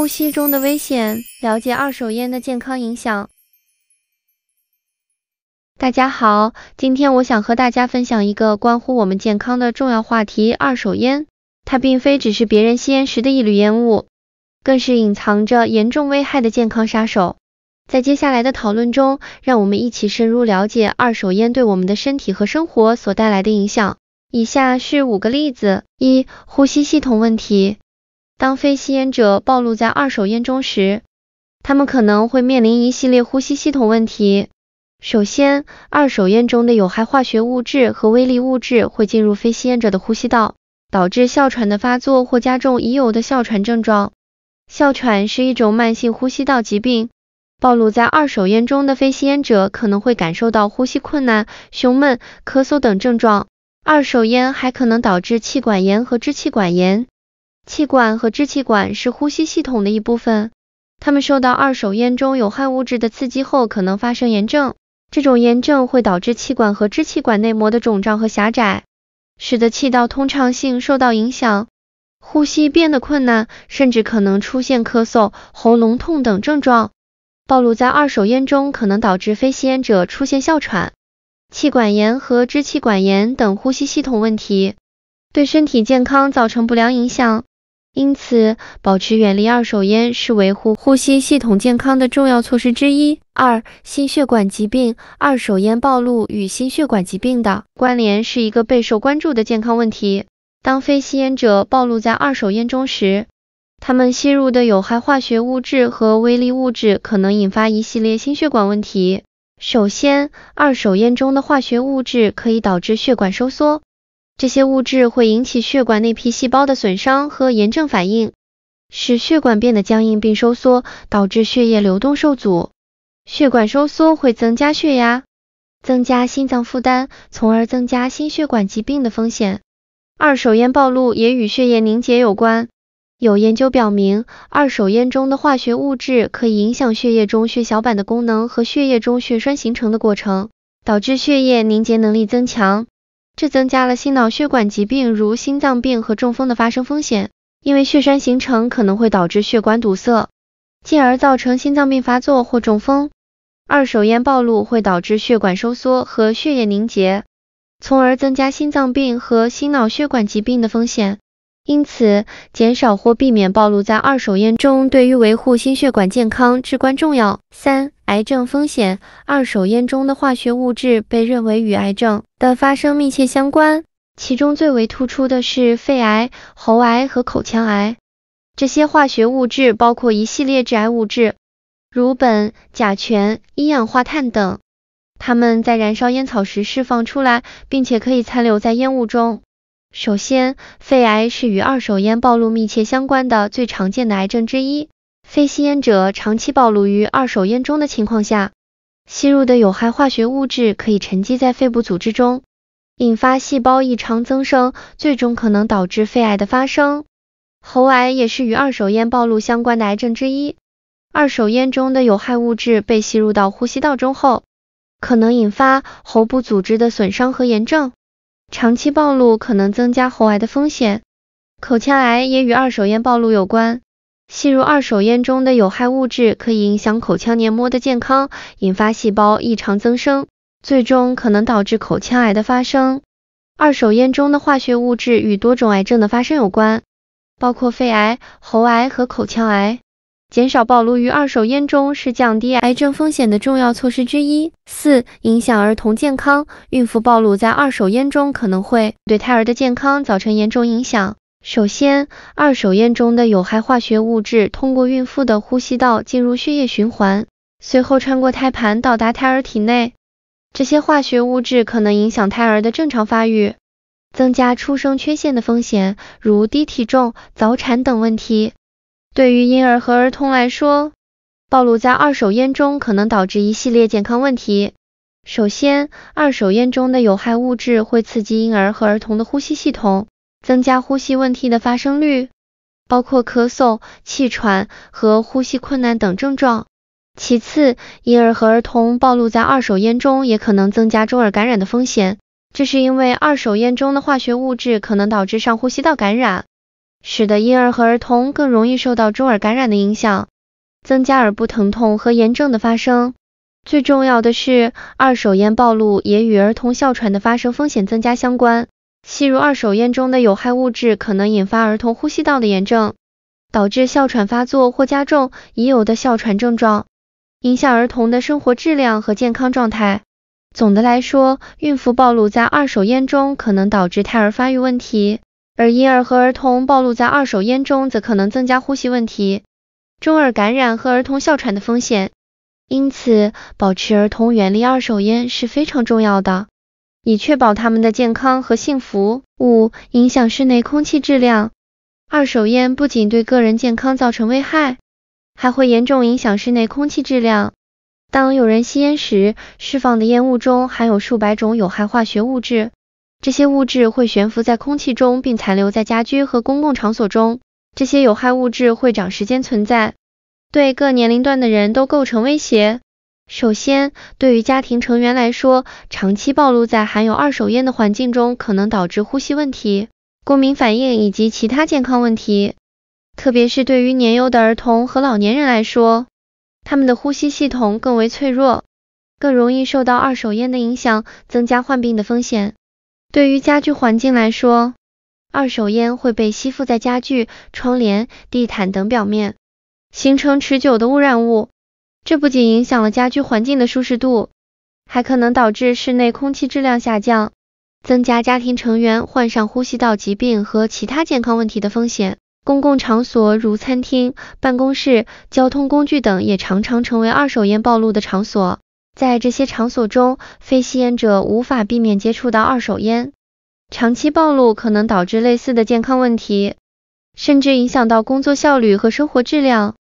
呼吸中的危险，了解二手烟的健康影响。大家好，今天我想和大家分享一个关乎我们健康的重要话题——二手烟。它并非只是别人吸烟时的一缕烟雾，更是隐藏着严重危害的健康杀手。在接下来的讨论中，让我们一起深入了解二手烟对我们的身体和生活所带来的影响。以下是五个例子：一、呼吸系统问题。当非吸烟者暴露在二手烟中时，他们可能会面临一系列呼吸系统问题。首先，二手烟中的有害化学物质和微粒物质会进入非吸烟者的呼吸道，导致哮喘的发作或加重已有的哮喘症状。哮喘是一种慢性呼吸道疾病，暴露在二手烟中的非吸烟者可能会感受到呼吸困难、胸闷、咳嗽等症状。二手烟还可能导致气管炎和支气管炎。气管和支气管是呼吸系统的一部分，它们受到二手烟中有害物质的刺激后，可能发生炎症。这种炎症会导致气管和支气管内膜的肿胀和狭窄，使得气道通畅性受到影响，呼吸变得困难，甚至可能出现咳嗽、喉咙痛等症状。暴露在二手烟中可能导致非吸烟者出现哮喘、气管炎和支气管炎等呼吸系统问题，对身体健康造成不良影响。因此，保持远离二手烟是维护呼吸系统健康的重要措施之一。二、心血管疾病。二手烟暴露与心血管疾病的关联是一个备受关注的健康问题。当非吸烟者暴露在二手烟中时，他们吸入的有害化学物质和微粒物质可能引发一系列心血管问题。首先，二手烟中的化学物质可以导致血管收缩。这些物质会引起血管内皮细胞的损伤和炎症反应，使血管变得僵硬并收缩，导致血液流动受阻。血管收缩会增加血压，增加心脏负担，从而增加心血管疾病的风险。二手烟暴露也与血液凝结有关。有研究表明，二手烟中的化学物质可以影响血液中血小板的功能和血液中血栓形成的过程，导致血液凝结能力增强。这增加了心脑血管疾病，如心脏病和中风的发生风险，因为血栓形成可能会导致血管堵塞，进而造成心脏病发作或中风。二手烟暴露会导致血管收缩和血液凝结，从而增加心脏病和心脑血管疾病的风险。因此，减少或避免暴露在二手烟中，对于维护心血管健康至关重要。三、癌症风险，二手烟中的化学物质被认为与癌症的发生密切相关，其中最为突出的是肺癌、喉癌和口腔癌。这些化学物质包括一系列致癌物质，如苯、甲醛、一氧化碳等，它们在燃烧烟草时释放出来，并且可以残留在烟雾中。首先，肺癌是与二手烟暴露密切相关的最常见的癌症之一。非吸烟者长期暴露于二手烟中的情况下，吸入的有害化学物质可以沉积在肺部组织中，引发细胞异常增生，最终可能导致肺癌的发生。喉癌也是与二手烟暴露相关的癌症之一。二手烟中的有害物质被吸入到呼吸道中后，可能引发喉部组织的损伤和炎症。长期暴露可能增加喉癌的风险，口腔癌也与二手烟暴露有关。吸入二手烟中的有害物质可以影响口腔黏膜的健康，引发细胞异常增生，最终可能导致口腔癌的发生。二手烟中的化学物质与多种癌症的发生有关，包括肺癌、喉癌和口腔癌。减少暴露于二手烟中是降低癌症风险的重要措施之一。四、影响儿童健康，孕妇暴露在二手烟中可能会对胎儿的健康造成严重影响。首先，二手烟中的有害化学物质通过孕妇的呼吸道进入血液循环，随后穿过胎盘到达胎儿体内。这些化学物质可能影响胎儿的正常发育，增加出生缺陷的风险，如低体重、早产等问题。对于婴儿和儿童来说，暴露在二手烟中可能导致一系列健康问题。首先，二手烟中的有害物质会刺激婴儿和儿童的呼吸系统，增加呼吸问题的发生率，包括咳嗽、气喘和呼吸困难等症状。其次，婴儿和儿童暴露在二手烟中也可能增加中耳感染的风险，这是因为二手烟中的化学物质可能导致上呼吸道感染。使得婴儿和儿童更容易受到中耳感染的影响，增加耳部疼痛和炎症的发生。最重要的是，二手烟暴露也与儿童哮喘的发生风险增加相关。吸入二手烟中的有害物质可能引发儿童呼吸道的炎症，导致哮喘发作或加重已有的哮喘症状，影响儿童的生活质量和健康状态。总的来说，孕妇暴露在二手烟中可能导致胎儿发育问题。而婴儿和儿童暴露在二手烟中，则可能增加呼吸问题、中耳感染和儿童哮喘的风险。因此，保持儿童远离二手烟是非常重要的，以确保他们的健康和幸福。五、影响室内空气质量，二手烟不仅对个人健康造成危害，还会严重影响室内空气质量。当有人吸烟时，释放的烟雾中含有数百种有害化学物质。这些物质会悬浮在空气中，并残留在家居和公共场所中。这些有害物质会长时间存在，对各年龄段的人都构成威胁。首先，对于家庭成员来说，长期暴露在含有二手烟的环境中，可能导致呼吸问题、过敏反应以及其他健康问题。特别是对于年幼的儿童和老年人来说，他们的呼吸系统更为脆弱，更容易受到二手烟的影响，增加患病的风险。对于家居环境来说，二手烟会被吸附在家具、窗帘、地毯等表面，形成持久的污染物。这不仅影响了家居环境的舒适度，还可能导致室内空气质量下降，增加家庭成员患上呼吸道疾病和其他健康问题的风险。公共场所如餐厅、办公室、交通工具等也常常成为二手烟暴露的场所。在这些场所中，非吸烟者无法避免接触到二手烟，长期暴露可能导致类似的健康问题，甚至影响到工作效率和生活质量。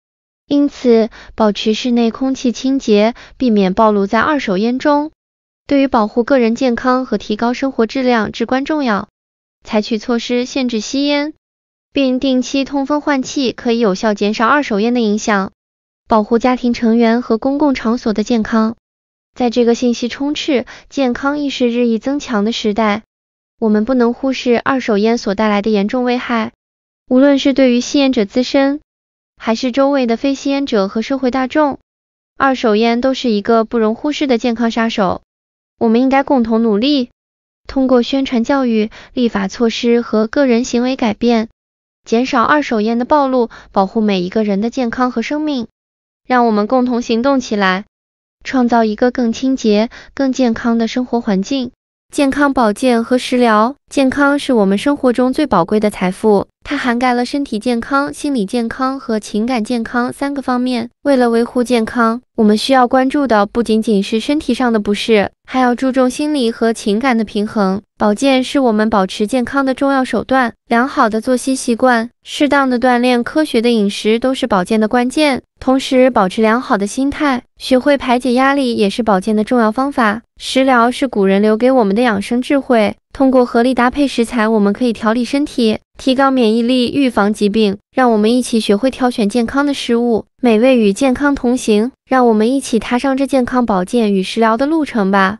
因此，保持室内空气清洁，避免暴露在二手烟中，对于保护个人健康和提高生活质量至关重要。采取措施限制吸烟，并定期通风换气，可以有效减少二手烟的影响，保护家庭成员和公共场所的健康。在这个信息充斥、健康意识日益增强的时代，我们不能忽视二手烟所带来的严重危害。无论是对于吸烟者自身，还是周围的非吸烟者和社会大众，二手烟都是一个不容忽视的健康杀手。我们应该共同努力，通过宣传教育、立法措施和个人行为改变，减少二手烟的暴露，保护每一个人的健康和生命。让我们共同行动起来！创造一个更清洁、更健康的生活环境。健康保健和食疗，健康是我们生活中最宝贵的财富。它涵盖了身体健康、心理健康和情感健康三个方面。为了维护健康，我们需要关注的不仅仅是身体上的不适，还要注重心理和情感的平衡。保健是我们保持健康的重要手段。良好的作息习惯、适当的锻炼、科学的饮食都是保健的关键。同时，保持良好的心态，学会排解压力也是保健的重要方法。食疗是古人留给我们的养生智慧。通过合理搭配食材，我们可以调理身体、提高免疫力、预防疾病。让我们一起学会挑选健康的食物，美味与健康同行。让我们一起踏上这健康保健与食疗的路程吧。